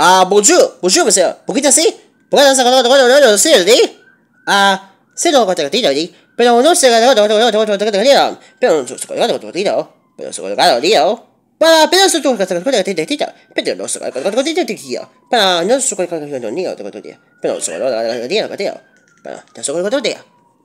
Ah, bonjour, bonjour, monsieur. Poquito así. Porque no otro acuerda, no, no, sí, Ah, se lo cuenta que Pero no se ganó, no, no, no, no, no, no, Pero no se ganó, no, Pero no, pero que pero no se no pero solo no